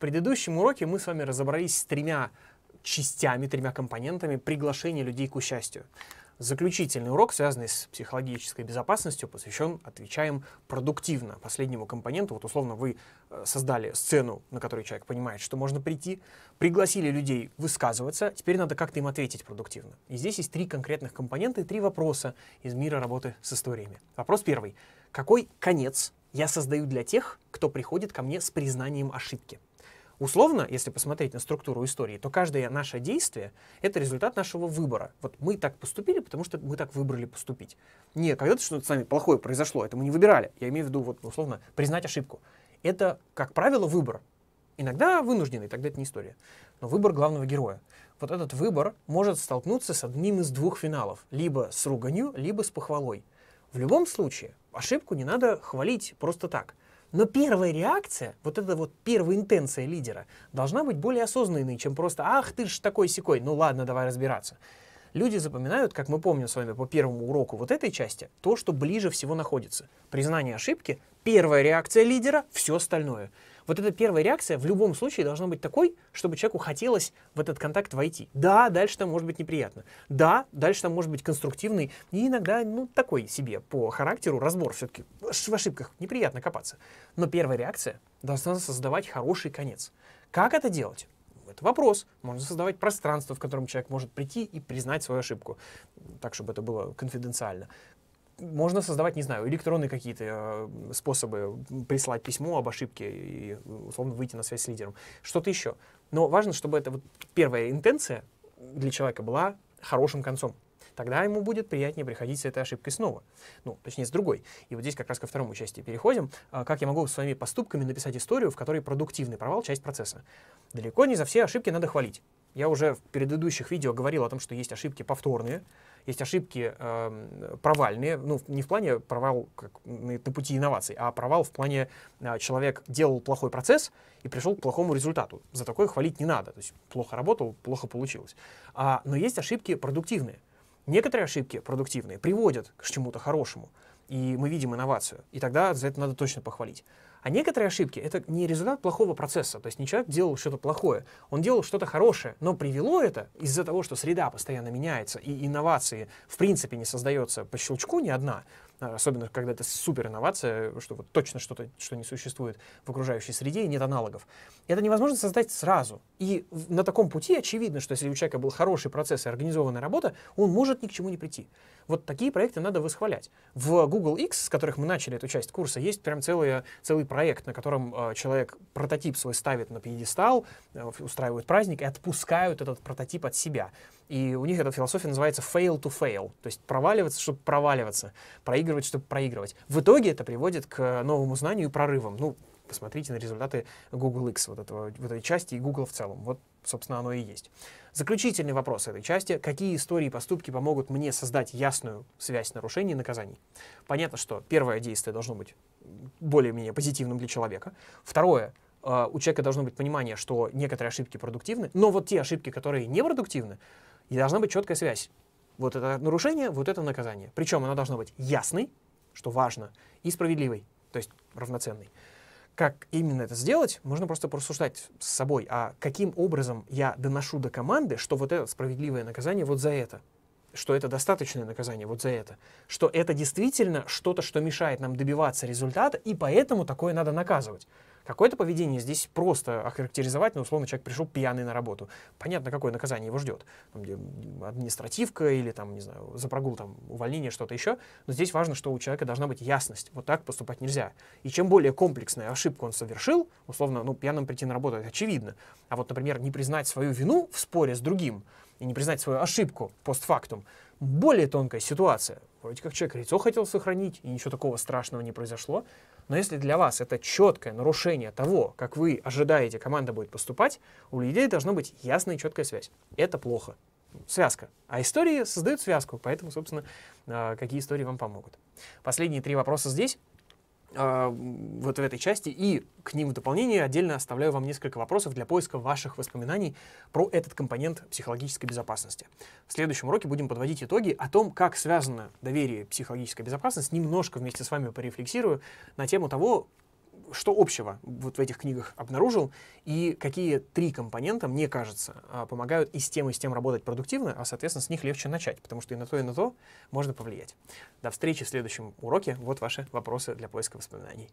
предыдущем уроке мы с вами разобрались с тремя частями, тремя компонентами приглашения людей к участию. Заключительный урок, связанный с психологической безопасностью, посвящен «Отвечаем продуктивно» последнему компоненту. Вот условно вы э, создали сцену, на которой человек понимает, что можно прийти, пригласили людей высказываться, теперь надо как-то им ответить продуктивно. И здесь есть три конкретных компонента и три вопроса из мира работы с историями. Вопрос первый. Какой конец я создаю для тех, кто приходит ко мне с признанием ошибки? Условно, если посмотреть на структуру истории, то каждое наше действие — это результат нашего выбора. Вот мы так поступили, потому что мы так выбрали поступить. Не когда-то что-то с нами плохое произошло, это мы не выбирали. Я имею в виду, вот, условно, признать ошибку. Это, как правило, выбор. Иногда вынужденный, тогда это не история. Но выбор главного героя. Вот этот выбор может столкнуться с одним из двух финалов. Либо с руганью, либо с похвалой. В любом случае, ошибку не надо хвалить просто так. Но первая реакция, вот эта вот первая интенция лидера, должна быть более осознанной, чем просто «Ах, ты ж такой секой, ну ладно, давай разбираться». Люди запоминают, как мы помним с вами по первому уроку вот этой части, то, что ближе всего находится. Признание ошибки, первая реакция лидера, все остальное – вот эта первая реакция в любом случае должна быть такой, чтобы человеку хотелось в этот контакт войти. Да, дальше там может быть неприятно. Да, дальше там может быть конструктивный и иногда, ну, такой себе по характеру разбор все-таки в ошибках. Неприятно копаться. Но первая реакция должна создавать хороший конец. Как это делать? Это вопрос. Можно создавать пространство, в котором человек может прийти и признать свою ошибку, так, чтобы это было конфиденциально можно создавать, не знаю, электронные какие-то э, способы прислать письмо об ошибке и, условно, выйти на связь с лидером. Что-то еще. Но важно, чтобы эта вот первая интенция для человека была хорошим концом. Тогда ему будет приятнее приходить с этой ошибкой снова. Ну, точнее, с другой. И вот здесь как раз ко второму части переходим. А, как я могу своими поступками написать историю, в которой продуктивный провал — часть процесса? Далеко не за все ошибки надо хвалить. Я уже в предыдущих видео говорил о том, что есть ошибки повторные, есть ошибки э, провальные, ну, не в плане провал как, на, на пути инноваций, а провал в плане э, человек делал плохой процесс и пришел к плохому результату. За такое хвалить не надо, то есть плохо работал, плохо получилось. А, но есть ошибки продуктивные. Некоторые ошибки продуктивные приводят к чему-то хорошему, и мы видим инновацию, и тогда за это надо точно похвалить. А некоторые ошибки — это не результат плохого процесса, то есть не человек делал что-то плохое, он делал что-то хорошее, но привело это из-за того, что среда постоянно меняется, и инновации в принципе не создается по щелчку ни одна — а, особенно когда это супер инновация, что вот точно что-то, что не существует в окружающей среде и нет аналогов. Это невозможно создать сразу. И на таком пути очевидно, что если у человека был хороший процесс и организованная работа, он может ни к чему не прийти. Вот такие проекты надо восхвалять. В Google X, с которых мы начали эту часть курса, есть прям целый, целый проект, на котором э, человек прототип свой ставит на пьедестал, э, устраивают праздник и отпускают этот прототип от себя. И у них эта философия называется fail to fail, то есть проваливаться, чтобы проваливаться, проигрывать, чтобы проигрывать. В итоге это приводит к э, новому знанию и прорывам. Ну, посмотрите на результаты Google X вот, этого, вот этой части и Google в целом. Вот, собственно, оно и есть. Заключительный вопрос этой части. Какие истории и поступки помогут мне создать ясную связь нарушений и наказаний? Понятно, что первое действие должно быть более-менее позитивным для человека. Второе — а, у человека должно быть понимание, что некоторые ошибки продуктивны, но вот те ошибки, которые не продуктивны, и должна быть четкая связь. Вот это нарушение, вот это наказание. Причем оно должно быть ясной, что важно, и справедливой, то есть равноценной. Как именно это сделать, можно просто порассуждать с собой, а каким образом я доношу до команды, что вот это справедливое наказание вот за это, что это достаточное наказание вот за это, что это действительно что-то, что мешает нам добиваться результата, и поэтому такое надо наказывать. Какое-то поведение здесь просто охарактеризовать, но ну, условно человек пришел пьяный на работу. Понятно, какое наказание его ждет. Там, где административка или там, не знаю, за прогул, там, увольнение, что-то еще. Но здесь важно, что у человека должна быть ясность. Вот так поступать нельзя. И чем более комплексная ошибка он совершил, условно, ну, пьяным прийти на работу, это очевидно. А вот, например, не признать свою вину в споре с другим и не признать свою ошибку постфактум, более тонкая ситуация. Вроде как человек лицо хотел сохранить, и ничего такого страшного не произошло. Но если для вас это четкое нарушение того, как вы ожидаете, команда будет поступать, у людей должна быть ясная и четкая связь. Это плохо. Связка. А истории создают связку, поэтому, собственно, а, какие истории вам помогут. Последние три вопроса здесь. А, вот в этой части. И к ним в дополнение отдельно оставляю вам несколько вопросов для поиска ваших воспоминаний про этот компонент психологической безопасности. В следующем уроке будем подводить итоги о том, как связано доверие психологическая безопасность. Немножко вместе с вами порефлексирую на тему того, что общего вот в этих книгах обнаружил, и какие три компонента, мне кажется, а, помогают и с тем, и с тем работать продуктивно, а, соответственно, с них легче начать, потому что и на то, и на то можно повлиять. До встречи в следующем уроке. Вот ваши вопросы для поиска воспоминаний.